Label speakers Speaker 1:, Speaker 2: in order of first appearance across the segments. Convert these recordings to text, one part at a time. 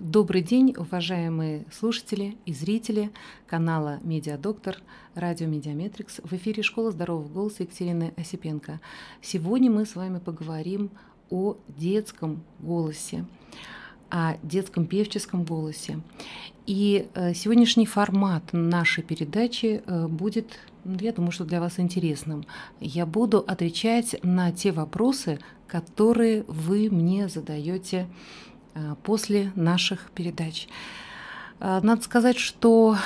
Speaker 1: Добрый день, уважаемые слушатели и зрители канала «Медиадоктор», радио «Медиаметрикс». В эфире «Школа здорового голоса» Екатерины Осипенко. Сегодня мы с вами поговорим о детском голосе, о детском певческом голосе. И э, сегодняшний формат нашей передачи э, будет, ну, я думаю, что для вас интересным. Я буду отвечать на те вопросы, которые вы мне задаете Э, после наших передач. Э, надо сказать, что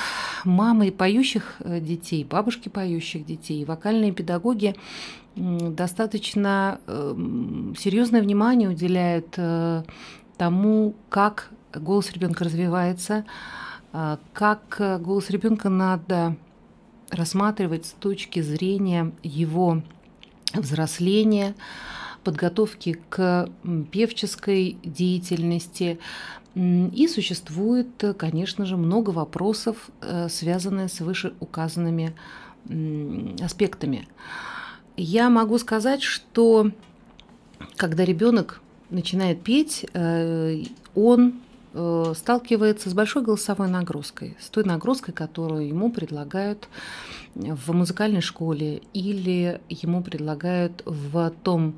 Speaker 1: мамы поющих э, детей, бабушки поющих детей, вокальные педагоги достаточно эм, серьезное внимание уделяют тому, как голос ребенка развивается, как голос ребенка надо рассматривать с точки зрения его взросления, подготовки к певческой деятельности. И существует, конечно же, много вопросов, э, связанных с вышеуказанными аспектами. Я могу сказать, что когда ребенок начинает петь, э, он э, сталкивается с большой голосовой нагрузкой, с той нагрузкой, которую ему предлагают в музыкальной школе или ему предлагают в том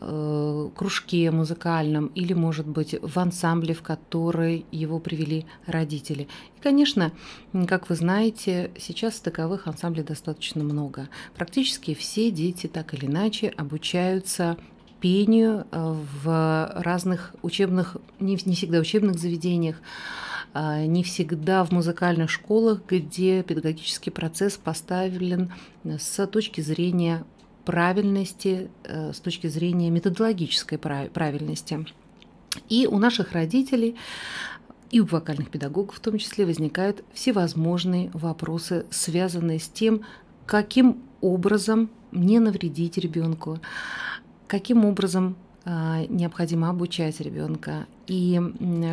Speaker 1: Э, кружке музыкальном или, может быть, в ансамбле, в который его привели родители. И, конечно, как вы знаете, сейчас таковых ансамблей достаточно много. Практически все дети так или иначе обучаются пению э, в разных учебных, не, не всегда учебных заведениях, э, не всегда в музыкальных школах, где педагогический процесс поставлен с точки зрения правильности э, с точки зрения методологической правильности. И у наших родителей и у вокальных педагогов в том числе возникают всевозможные вопросы, связанные с тем, каким образом не навредить ребенку, каким образом а, необходимо обучать ребенка и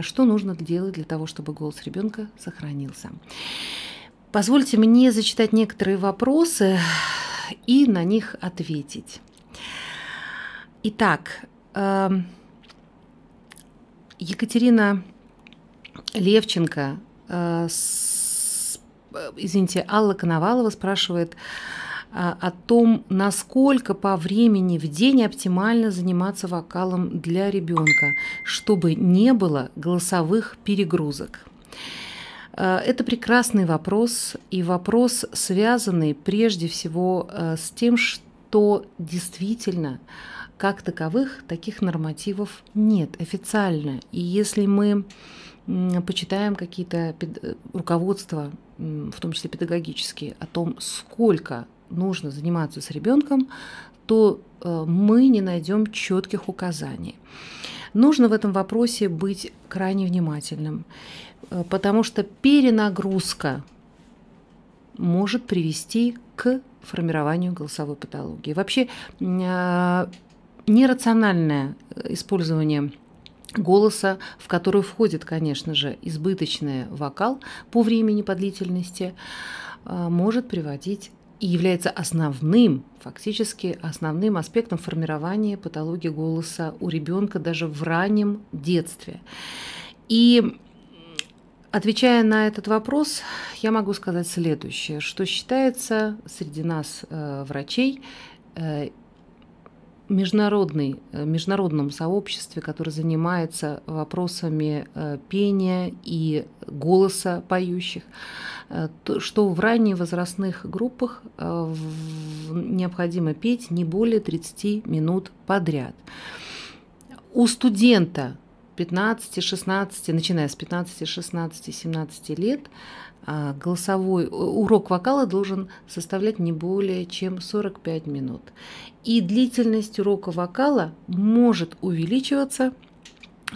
Speaker 1: что нужно делать для того, чтобы голос ребенка сохранился. Позвольте мне зачитать некоторые вопросы, и на них ответить. Итак, эм, Екатерина Левченко, э, э, извините, Алла Коновалова спрашивает э, о том, насколько по времени в день оптимально заниматься вокалом для ребенка, чтобы не было голосовых перегрузок. Э, это прекрасный вопрос, и вопрос, связанный прежде всего э, с тем, что действительно как таковых таких нормативов нет официально. И если мы почитаем какие-то э, руководства, в том числе педагогические, о том, сколько нужно заниматься с ребенком, то мы не найдем четких указаний. Нужно в этом вопросе быть крайне внимательным. Э, потому что перенагрузка может привести к формированию голосовой патологии. Вообще э, нерациональное э, использование голоса, в который входит, конечно же, избыточный вокал по времени, по длительности, может приводить и является основным, фактически основным аспектом формирования патологии голоса у ребенка даже в раннем детстве. И Отвечая на этот вопрос, я могу сказать следующее, что считается среди нас э, врачей э, международной, э, международном сообществе, которое занимается вопросами э, пения и голоса поющих, э, то, что в ранее возрастных группах э, в, необходимо петь не более 30 минут подряд. У студента 15, 16, начиная с 15, 16, 17 лет а, голосовой э, урок вокала должен составлять не более чем 45 минут. И длительность урока вокала может увеличиваться –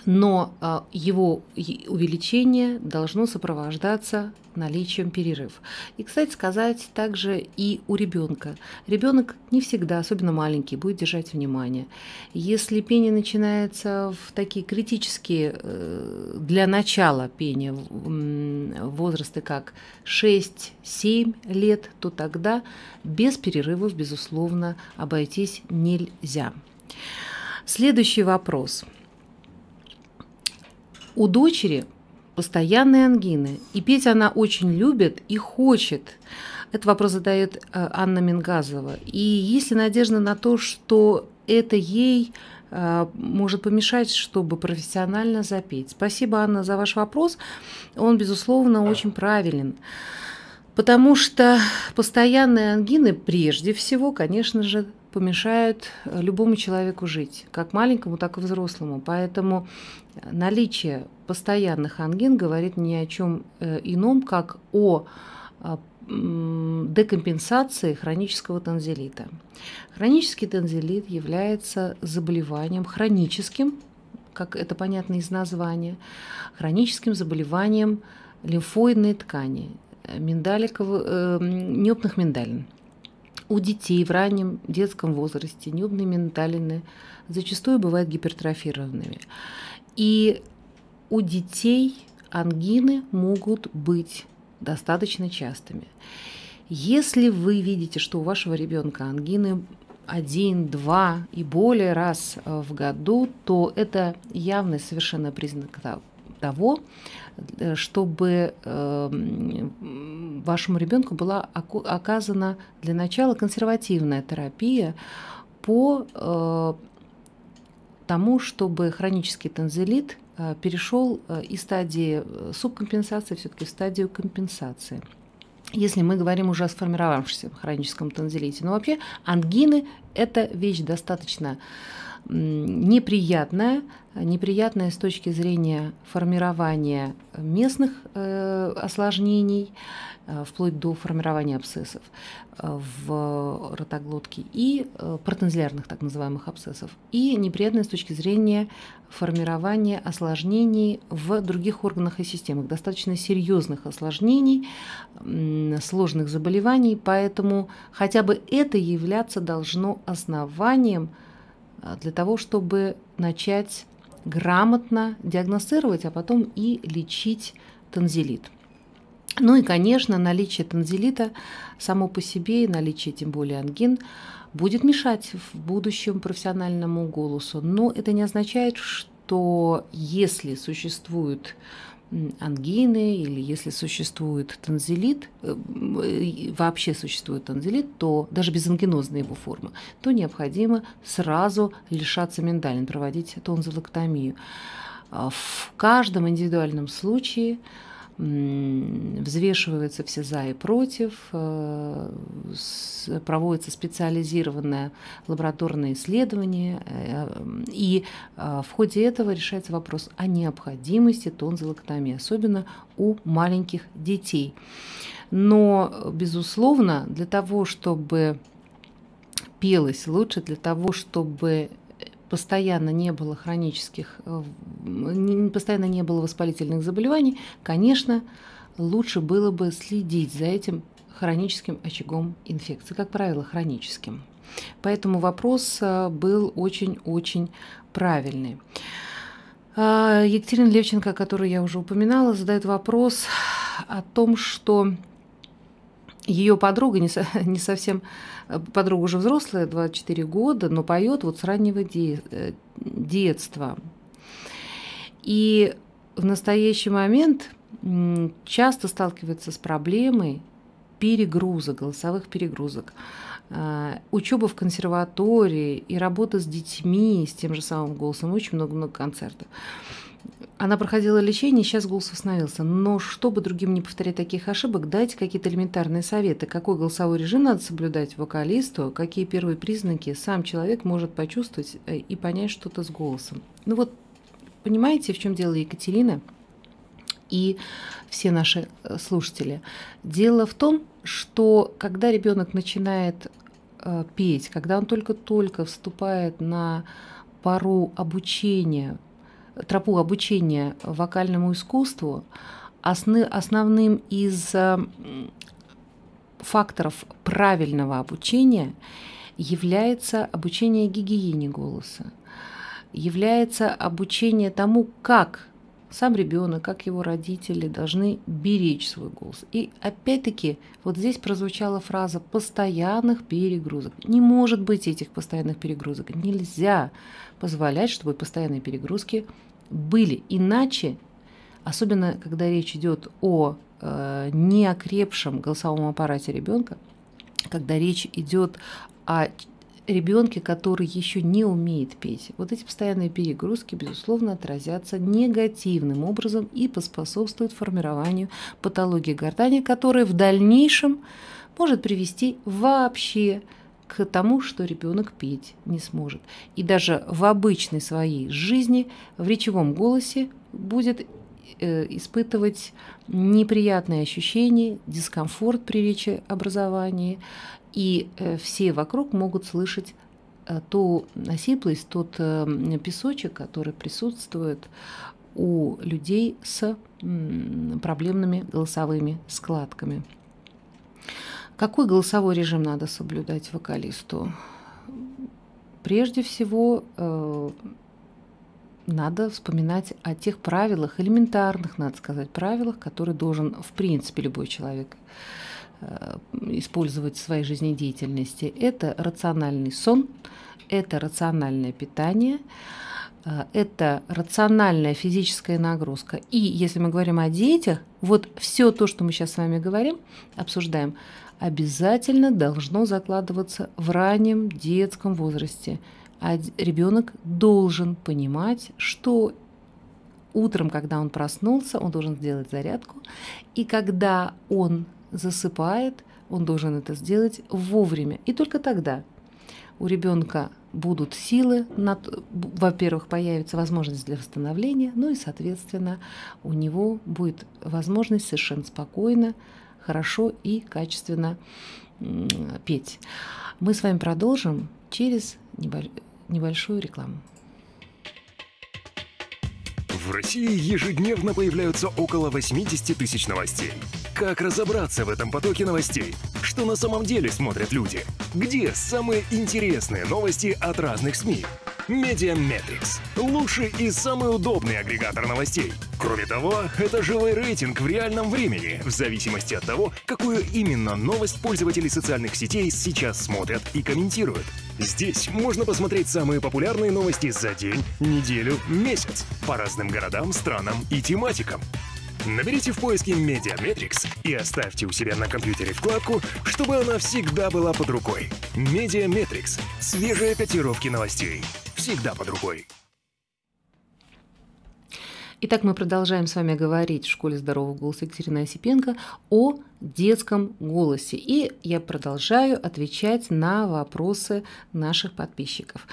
Speaker 1: но а, его увеличение должно сопровождаться наличием перерыв. И, кстати сказать, также и у ребенка. Ребенок не всегда, особенно маленький, будет держать внимание. Если пение начинается в такие критические э, для начала пения возрасты, как 6-7 лет, то тогда без перерывов, безусловно, обойтись нельзя. Следующий вопрос – у дочери постоянные ангины, и петь она очень любит и хочет. Этот вопрос задает э, Анна Мингазова. И есть ли надежда на то, что это ей э, может помешать, чтобы профессионально запеть. Спасибо, Анна, за ваш вопрос. Он, безусловно, очень правилен. Потому что постоянные ангины прежде всего, конечно же, помешают э, любому человеку жить, как маленькому, так и взрослому. Поэтому наличие постоянных ангин говорит ни о чем э, ином, как о а, декомпенсации хронического танзелита. Хронический танзелит является заболеванием хроническим, как это понятно из названия, хроническим заболеванием лимфоидной ткани, э, миндаликов, э, неопных миндалин. У детей в раннем детском возрасте небные менталины зачастую бывают гипертрофированными. И у детей ангины могут быть достаточно частыми. Если вы видите, что у вашего ребенка ангины один, два и более раз э, в году, то это явный совершенно признак того, Э, чтобы эм, вашему ребенку была оказана для начала консервативная терапия по э, тому, чтобы хронический танзелит э, перешел из стадии субкомпенсации все-таки в стадию компенсации если мы говорим уже о сформировавшемся хроническом танзелите. Но вообще ангины – это вещь достаточно неприятная, неприятная с точки зрения формирования местных э, осложнений, э, вплоть до формирования абсцессов э, в ротоглотке и э, протензилярных так называемых абсцессов, и неприятная с точки зрения формирования осложнений в других органах и системах, достаточно серьезных осложнений, сложных заболеваний, поэтому хотя бы это являться должно основанием – а, для того, чтобы начать грамотно диагностировать, а потом и лечить танзелит. Ну и, конечно, наличие танзелита само по себе, и наличие тем более ангин, будет мешать в будущем профессиональному голосу. Но это не означает, что если существует ангины или если существует танзелит, э, э, вообще существует танзелит, то даже без ангинозной его формы, то необходимо сразу лишаться миндалин, проводить тонзилоктомию. А в каждом индивидуальном случае взвешиваются все за и против, э, проводится специализированное лабораторное исследование, э, и э, в ходе этого решается вопрос о необходимости тонзилоктомии, особенно у маленьких детей. Но, безусловно, для того, чтобы пелось лучше, для того, чтобы постоянно не было хронических, э, постоянно не было воспалительных заболеваний, конечно, лучше было бы следить за этим хроническим очагом инфекции, как правило, хроническим. Поэтому вопрос э, был очень-очень правильный. А, Екатерина Левченко, которую я уже упоминала, задает вопрос о том, что ее подруга, не, со, не совсем, э, подруга уже взрослая, 24 года, но поет вот с раннего де, э, детства. И в настоящий момент часто сталкивается с проблемой перегрузок, голосовых перегрузок. А, Учеба в консерватории и работа с детьми, с тем же самым голосом, очень много-много концертов. Она проходила лечение, сейчас голос восстановился. Но чтобы другим не повторять таких ошибок, дайте какие-то элементарные советы. Какой голосовой режим надо соблюдать вокалисту, а какие первые признаки сам человек может почувствовать э, и понять что-то с голосом. Ну вот, понимаете, в чем дело Екатерина и все наши э, слушатели? Дело в том, что когда ребенок начинает э, петь, когда он только-только вступает на пару обучения тропу обучения вокальному искусству, основ, основным из э, факторов правильного обучения является обучение гигиене голоса, является обучение тому, как сам ребенок, как его родители должны беречь свой голос. И опять-таки вот здесь прозвучала фраза постоянных перегрузок. Не может быть этих постоянных перегрузок. Нельзя позволять, чтобы постоянные перегрузки были. Иначе, особенно когда речь идет о э, неокрепшем голосовом аппарате ребенка, когда речь идет о ребенке, который еще не умеет петь. Вот эти постоянные перегрузки, безусловно, отразятся негативным образом и поспособствуют формированию патологии гортани, которая в дальнейшем может привести вообще к тому, что ребенок петь не сможет. И даже в обычной своей жизни в речевом голосе будет э, испытывать неприятные ощущения, дискомфорт при речеобразовании, и э, все вокруг могут слышать э, ту осиплость, тот песочек, который присутствует у людей с проблемными голосовыми складками. Какой голосовой режим надо соблюдать вокалисту? Прежде всего, э, надо вспоминать о тех правилах, элементарных, надо сказать, правилах, которые должен, в принципе, любой человек э, использовать в своей жизнедеятельности. Это рациональный сон, это рациональное питание, э, это рациональная физическая нагрузка. И если мы говорим о детях, вот все то, что мы сейчас с вами говорим, обсуждаем – обязательно должно закладываться в раннем детском возрасте, а ребенок должен понимать, что утром, когда он проснулся, он должен сделать зарядку, и когда он засыпает, он должен это сделать вовремя. И только тогда у ребенка будут силы, во-первых, появится возможность для восстановления, ну и, соответственно, у него будет возможность совершенно спокойно хорошо и качественно петь. Мы с вами продолжим через небольшую рекламу. В России ежедневно появляются около 80 тысяч новостей. Как разобраться в этом потоке новостей? Что на самом деле смотрят люди? Где самые интересные новости от разных СМИ? Медиаметрикс – лучший и самый удобный агрегатор новостей. Кроме того, это живой рейтинг в реальном времени, в зависимости от того, какую именно новость пользователи социальных сетей сейчас смотрят и комментируют. Здесь можно посмотреть самые популярные новости за день, неделю, месяц по разным городам, странам и тематикам. Наберите в поиске Медиаметрикс и оставьте у себя на компьютере вкладку, чтобы она всегда была под рукой. Медиаметрикс. Свежие котировки новостей. Всегда под рукой. Итак, мы продолжаем с вами говорить в школе здорового голоса Екатерина Осипенко о детском голосе. И я продолжаю отвечать на вопросы наших подписчиков.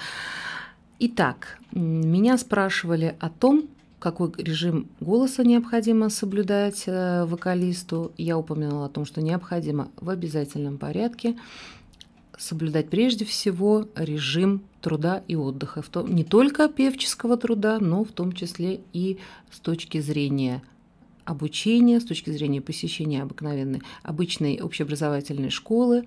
Speaker 1: Итак, меня спрашивали о том, какой режим голоса необходимо соблюдать э, вокалисту. Я упоминала о том, что необходимо в обязательном порядке соблюдать прежде всего режим труда и отдыха, в том, не только певческого труда, но в том числе и с точки зрения обучения, с точки зрения посещения обыкновенной, обычной общеобразовательной школы,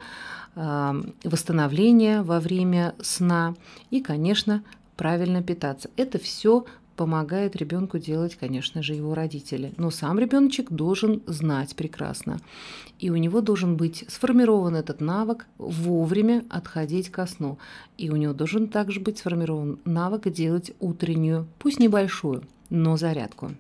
Speaker 1: э, восстановления во время сна и, конечно, правильно питаться. Это все помогает ребенку делать, конечно же, его родители. Но сам ребеночек должен знать прекрасно. И у него должен быть сформирован этот навык вовремя отходить ко сну. И у него должен также быть сформирован навык делать утреннюю, пусть небольшую, но зарядку.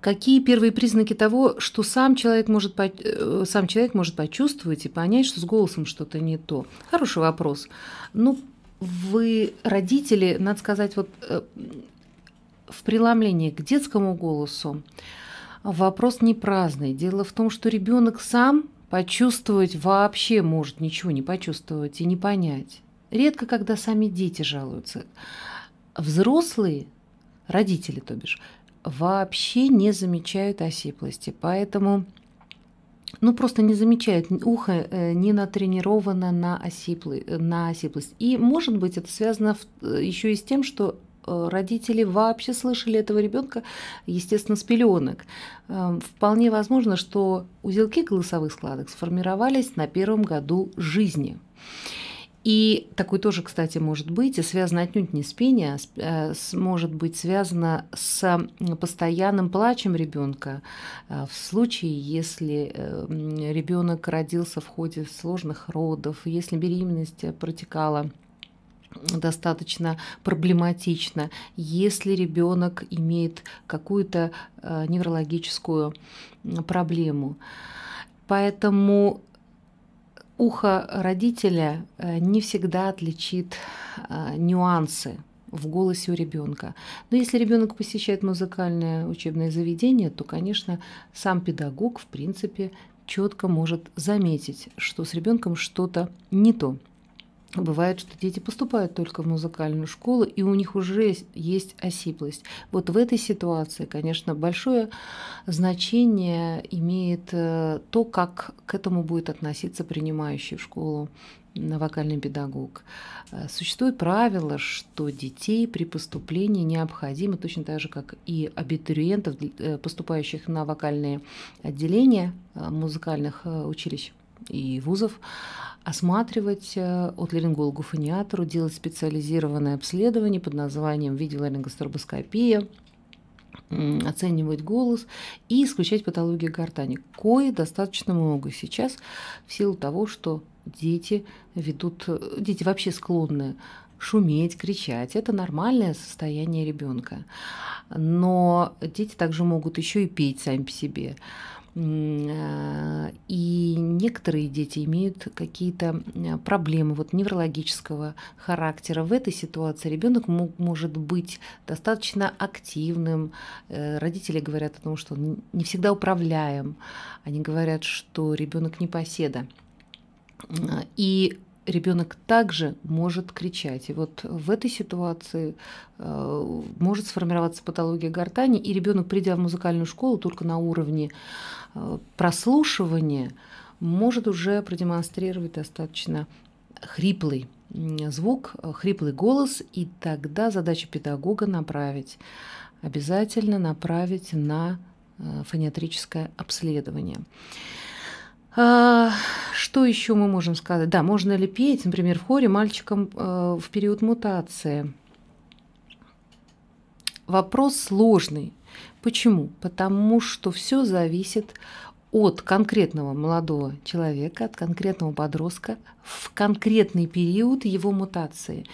Speaker 1: Какие первые признаки того, что сам человек может, э, сам человек может почувствовать и понять, что с голосом что-то не то? Хороший вопрос. Ну, вы, родители, надо сказать, вот э, в преломлении к детскому голосу вопрос не праздный. Дело в том, что ребенок сам почувствовать вообще может ничего не почувствовать и не понять. Редко, когда сами дети жалуются. Взрослые, родители, то бишь, вообще не замечают осиплости. Поэтому ну, просто не замечает, ухо э, не натренировано на, осиплый, э, на осиплость. И, может быть, это связано э, еще и с тем, что родители вообще слышали этого ребенка, естественно, с пеленок. Эм, вполне возможно, что узелки голосовых складок сформировались на первом году жизни. И такой тоже, кстати, может быть, и связано отнюдь не с пением, а с, э, может быть связано с постоянным плачем ребенка э, в случае, если э, ребенок родился в ходе сложных родов, если беременность протекала достаточно проблематично, если ребенок имеет какую-то неврологическую проблему. Поэтому ухо родителя э, не всегда отличит э, нюансы в голосе у ребенка. Но если ребенок посещает музыкальное учебное заведение, то, конечно, сам педагог, в принципе, четко может заметить, что с ребенком что-то не то. Бывает, что дети поступают только в музыкальную школу, и у них уже есть осиплость. Вот в этой ситуации, конечно, большое значение имеет э, то, как к этому будет относиться принимающий в школу вокальный педагог. Э, существует правило, что детей при поступлении необходимо, точно так же, как и абитуриентов, э, поступающих на вокальные отделения музыкальных училищ, и вузов, осматривать э, от ларингологу-фониатору, делать специализированное обследование под названием видеоларингостробоскопия, оценивать голос и исключать патологии гортани, кое достаточно много сейчас в силу того, что дети ведут, э, дети вообще склонны шуметь, кричать. Это нормальное состояние ребенка. Но дети также могут еще и петь сами по себе. А, и некоторые дети имеют какие-то а, проблемы вот, неврологического характера. В этой ситуации ребенок может быть достаточно активным. Э, родители говорят о том, что он не всегда управляем. Они говорят, что ребенок не поседа. А, и ребенок также может кричать. И вот в этой ситуации э, может сформироваться патология гортани, и ребенок, придя в музыкальную школу только на уровне прослушивание может уже продемонстрировать достаточно хриплый звук, хриплый голос, и тогда задача педагога направить, обязательно направить на э, фониатрическое обследование. А, что еще мы можем сказать? Да, можно ли петь, например, в хоре мальчикам э, в период мутации? Вопрос сложный, Почему? Потому что все зависит от конкретного молодого человека, от конкретного подростка в конкретный период его мутации.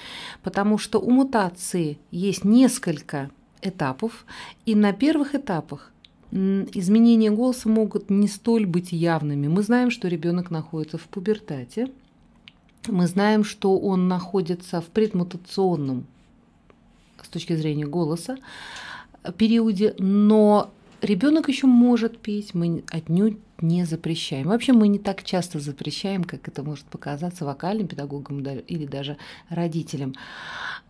Speaker 1: Потому что у мутации есть несколько этапов, и на первых этапах изменения голоса могут не столь быть явными. Мы знаем, что ребенок находится в пубертате, мы знаем, что он находится в предмутационном с точки зрения голоса, периоде, но ребенок еще может пить, мы отнюдь не запрещаем. Вообще мы не так часто запрещаем, как это может показаться вокальным педагогам или даже родителям.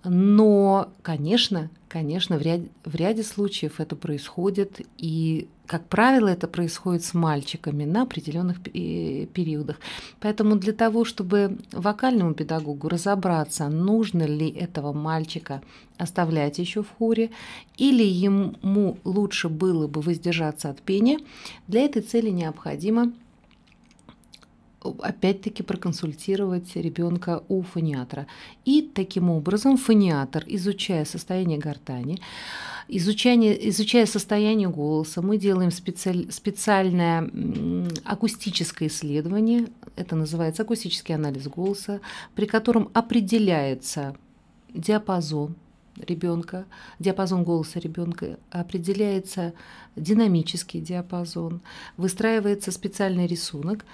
Speaker 1: Но, конечно, конечно, в ряде, в ряде случаев это происходит, и как правило, это происходит с мальчиками на определенных э, периодах. Поэтому для того, чтобы вокальному педагогу разобраться, нужно ли этого мальчика оставлять еще в хоре, или ему лучше было бы воздержаться от пения, для этой цели необходимо – опять-таки проконсультировать ребенка у фониатра. И таким образом фониатр, изучая состояние гортани, изучание, изучая состояние голоса, мы делаем специаль, специальное акустическое исследование, это называется акустический анализ голоса, при котором определяется диапазон ребенка, диапазон голоса ребенка определяется динамический диапазон, выстраивается специальный рисунок,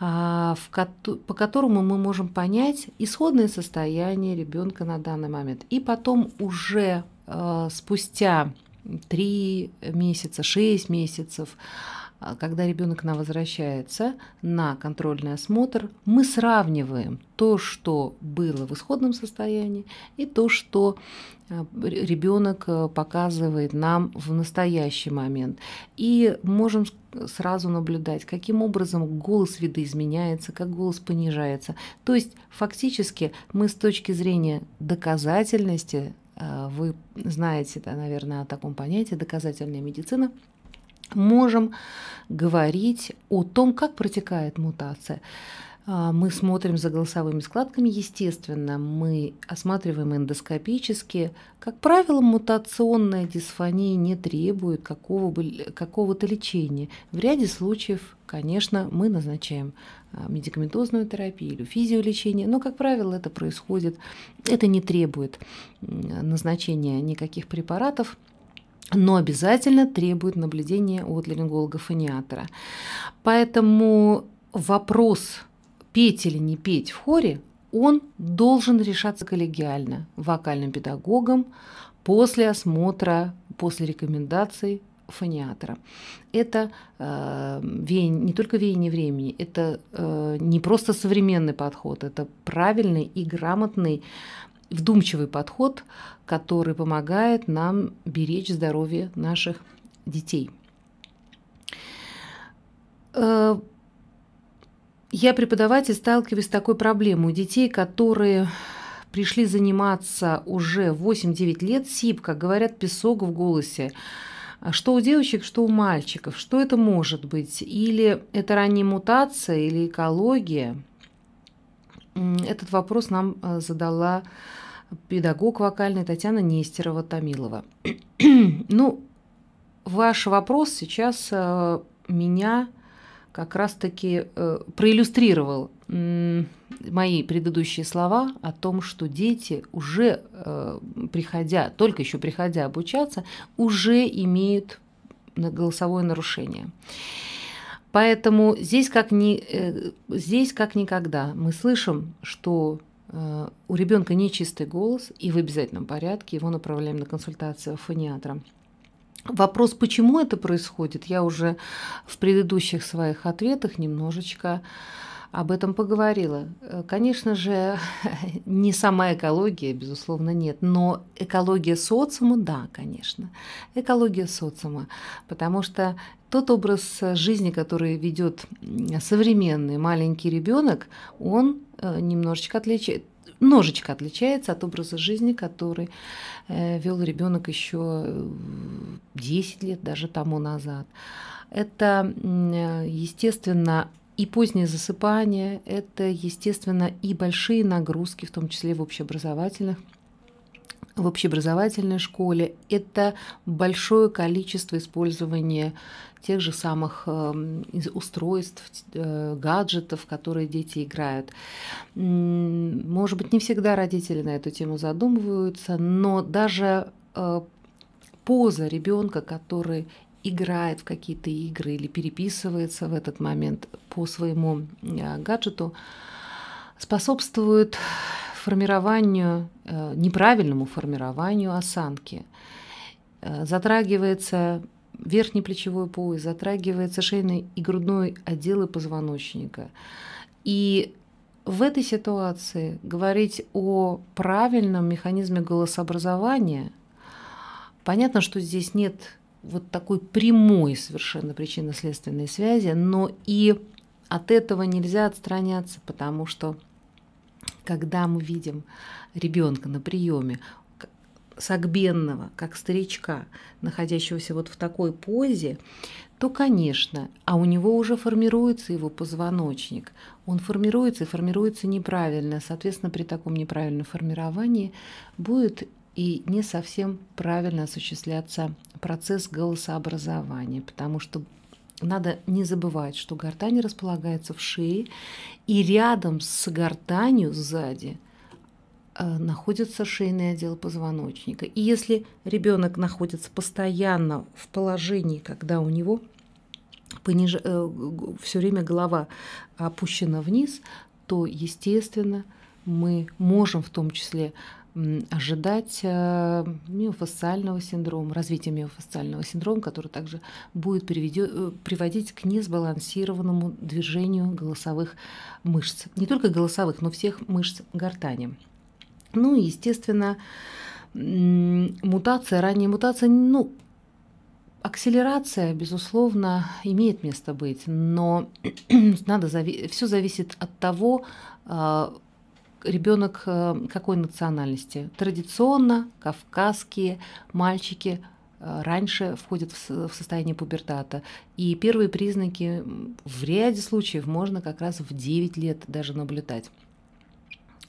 Speaker 1: а, в, по которому мы можем понять исходное состояние ребенка на данный момент. И потом уже э, спустя 3 месяца, 6 месяцев а, когда ребенок к нам возвращается на контрольный осмотр, мы сравниваем то, что было в исходном состоянии, и то, что а, ребенок э, показывает нам в настоящий момент. И можем сразу наблюдать, каким образом голос видоизменяется, как голос понижается. То есть фактически мы с точки зрения доказательности э, вы знаете, да, наверное, о таком понятии доказательная медицина – можем говорить о том, как протекает мутация. А, мы смотрим за голосовыми складками, естественно, мы осматриваем эндоскопически. Как правило, мутационная дисфония не требует какого-то какого лечения. В ряде случаев, конечно, мы назначаем а, медикаментозную терапию или физиолечение, но, как правило, это происходит, это не требует назначения никаких препаратов – но обязательно требует наблюдения от ларинголога-фониатора. Поэтому вопрос петь или не петь в хоре, он должен решаться коллегиально вокальным педагогом после осмотра, после рекомендаций фониатора. Это э, веяние, не только веяние времени, это э, не просто современный подход, это правильный и грамотный вдумчивый подход, который помогает нам беречь здоровье наших детей. Э, я, преподаватель, сталкиваюсь с такой проблемой у детей, которые пришли заниматься уже 8-9 лет СИП, как говорят, песок в голосе. А что у девочек, что у мальчиков. Что это может быть? Или это ранняя мутация, или экология? Этот вопрос нам э, задала педагог вокальный Татьяна Нестерова-Томилова. ну, ваш вопрос сейчас э, меня как раз-таки э, проиллюстрировал мои предыдущие слова о том, что дети уже э, приходя, только еще приходя обучаться, уже имеют голосовое нарушение. Поэтому здесь как, ни, здесь как никогда мы слышим, что Э, у ребенка нечистый голос, и в обязательном порядке его направляем на консультацию фониатра. Вопрос, почему это происходит, я уже в предыдущих своих ответах немножечко об этом поговорила. Э, конечно же, не сама экология, безусловно, нет, но экология социума, да, конечно. Экология социума, потому что тот образ жизни, который ведет современный маленький ребенок, он э, немножечко отличается немножечко отличается от образа жизни, который э, вел ребенок еще 10 лет даже тому назад. Это, естественно, и позднее засыпание – это, естественно, и большие нагрузки, в том числе в общеобразовательных в общеобразовательной школе это большое количество использования тех же самых эм, устройств, э, гаджетов, которые дети играют. Может быть, не всегда родители на эту тему задумываются, но даже э, поза ребенка, который играет в какие-то игры или переписывается в этот момент по своему э, гаджету, способствует формированию, э, неправильному формированию осанки. Э, затрагивается верхний плечевой пояс, затрагивается шейный и грудной отделы позвоночника. И в этой ситуации говорить о правильном механизме голосообразования, понятно, что здесь нет вот такой прямой совершенно причинно-следственной связи, но и от этого нельзя отстраняться, потому что когда мы видим ребенка на приеме, согбенного, как старичка, находящегося вот в такой позе, то, конечно, а у него уже формируется его позвоночник. Он формируется и формируется неправильно. Соответственно, при таком неправильном формировании будет и не совсем правильно осуществляться процесс голосообразования, потому что надо не забывать, что гортань располагается в шее, и рядом с гортанью сзади э, находится шейный отдел позвоночника. И если ребенок находится постоянно в положении, когда у него пониж... Э, все время голова опущена вниз, то, естественно, мы можем в том числе ожидать э, миофасциального синдрома, развития миофасциального синдрома, который также будет э, приводить к несбалансированному движению голосовых мышц. Не только голосовых, но всех мышц гортани. Ну и, естественно, мутация, ранняя мутация, ну, акселерация, безусловно, имеет место быть, но надо, все зависит от того, а, ребенок э, какой национальности? Традиционно кавказские мальчики э, раньше входят в состояние пубертата. И первые признаки в ряде случаев можно как раз в 9 лет даже наблюдать.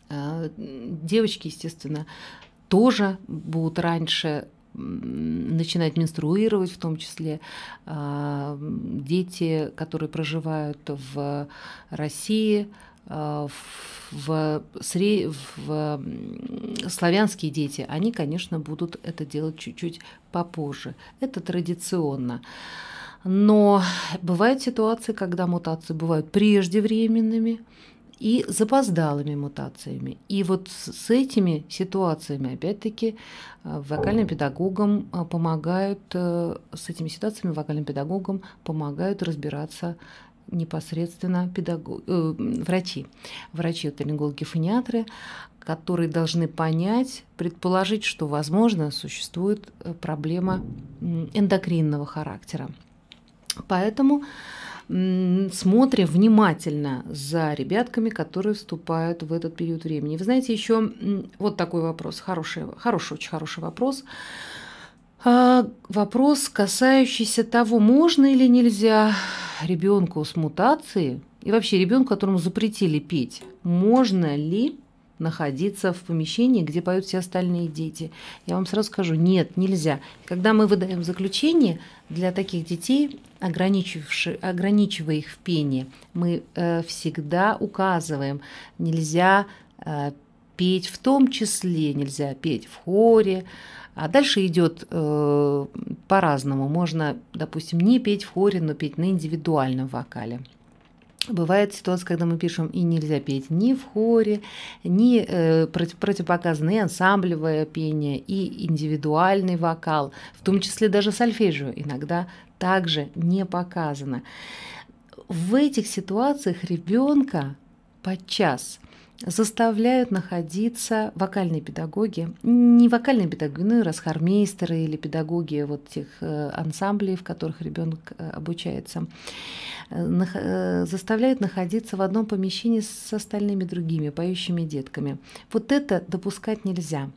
Speaker 1: А, девочки, естественно, тоже будут раньше начинать менструировать, в том числе а, дети, которые проживают в России, Э, в, сре... в славянские дети, они, конечно, будут это делать чуть-чуть попозже. Это традиционно. Но бывают ситуации, когда мутации бывают преждевременными и запоздалыми мутациями. И вот с этими ситуациями, опять-таки, э, вокальным педагогам э, помогают, с этими ситуациями вокальным педагогам помогают разбираться непосредственно педагог, э, врачи, врачи, оторингологи, фониатры, которые должны понять, предположить, что, возможно, существует э, проблема эндокринного характера. Поэтому смотрим внимательно за ребятками, которые вступают в этот период времени. Вы знаете, еще вот такой вопрос, хороший, хороший, очень хороший вопрос. А, вопрос, касающийся того, можно или нельзя ребенку с мутацией и вообще ребенку, которому запретили петь, можно ли находиться в помещении, где поют все остальные дети. Я вам сразу скажу, нет, нельзя. Когда мы выдаем заключение для таких детей, ограничивая их в пении, мы э, всегда указываем, нельзя э, петь в том числе, нельзя петь в хоре, а дальше идет э, по-разному. Можно, допустим, не петь в хоре, но петь на индивидуальном вокале. Бывает ситуация, когда мы пишем и нельзя петь ни в хоре, ни э, против, противопоказано ансамблевое пение, и индивидуальный вокал, в том числе даже сольфеджио иногда также не показано. В этих ситуациях ребенка подчас заставляют находиться вокальные педагоги, не вокальные педагоги, ну расхармейстеры или педагоги вот тех э, ансамблей, в которых ребенок э, обучается, э, заставляют находиться в одном помещении с остальными другими поющими детками. Вот это допускать нельзя,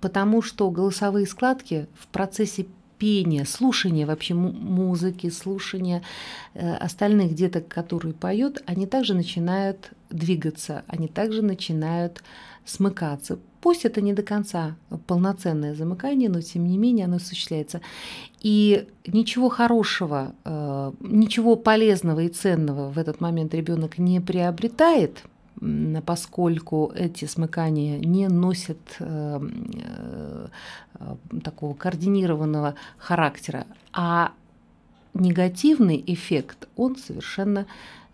Speaker 1: потому что голосовые складки в процессе пение, слушание вообще музыки, слушание остальных деток, которые поют, они также начинают двигаться, они также начинают смыкаться. Пусть это не до конца полноценное замыкание, но тем не менее оно осуществляется. И ничего хорошего, э, ничего полезного и ценного в этот момент ребенок не приобретает, поскольку эти смыкания не носят э, э, такого координированного характера, а негативный эффект, он совершенно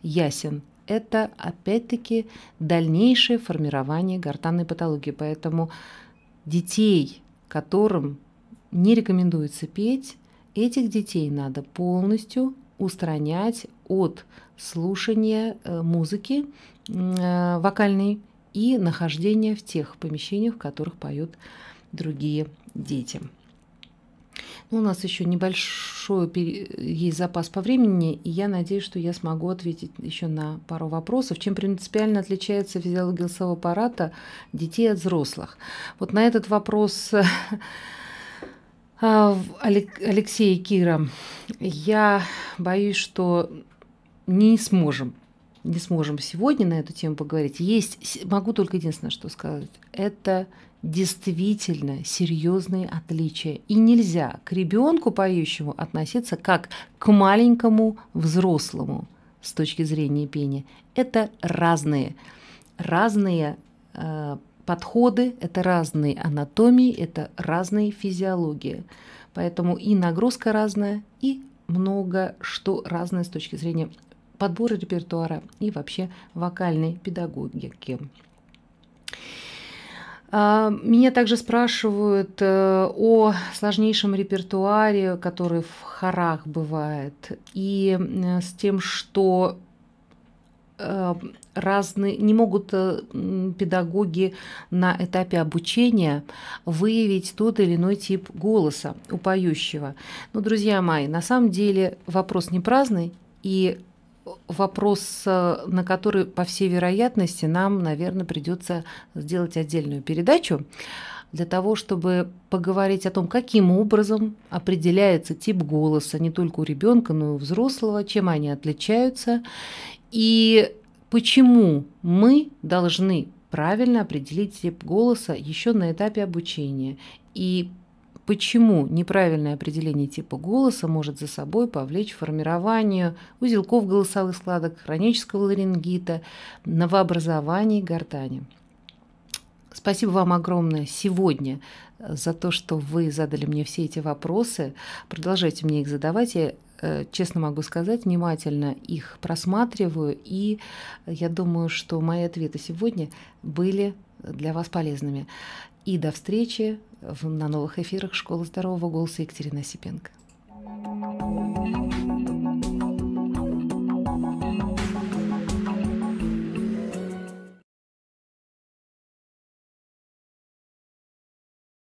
Speaker 1: ясен это опять-таки дальнейшее формирование гортанной патологии. Поэтому детей, которым не рекомендуется петь, этих детей надо полностью устранять от слушания э, музыки э, вокальной и нахождения в тех помещениях, в которых поют другие дети. У нас еще небольшой есть запас по времени, и я надеюсь, что я смогу ответить еще на пару вопросов. Чем принципиально отличается физиология голосового аппарата детей от взрослых? Вот на этот вопрос а, Алексея Кира я боюсь, что не сможем не сможем сегодня на эту тему поговорить. Есть, могу только единственное, что сказать. Это действительно серьезные отличия. И нельзя к ребенку поющему относиться как к маленькому взрослому с точки зрения пения. Это разные, разные э, подходы, это разные анатомии, это разные физиологии. Поэтому и нагрузка разная, и много что разное с точки зрения подбора репертуара и вообще вокальной педагогики. А, меня также спрашивают э, о сложнейшем репертуаре, который в хорах бывает, и э, с тем, что э, разные, не могут педагоги на этапе обучения выявить тот или иной тип голоса у поющего. Но, друзья мои, на самом деле вопрос не праздный, и вопрос, э, на который, по всей вероятности, нам, наверное, придется сделать отдельную передачу для того, чтобы поговорить о том, каким образом определяется тип голоса не только у ребенка, но и у взрослого, чем они отличаются, и почему мы должны правильно определить тип голоса еще на этапе обучения и почему неправильное определение типа голоса может за собой повлечь формирование узелков голосовых складок, хронического ларингита, новообразований гортани. Спасибо вам огромное сегодня э, за то, что вы задали мне все эти вопросы. Продолжайте мне их задавать. Я, э, честно могу сказать, внимательно их просматриваю. И я думаю, что мои ответы сегодня были для вас полезными. И до встречи на новых эфирах «Школы здорового голоса» Екатерина Осипенко.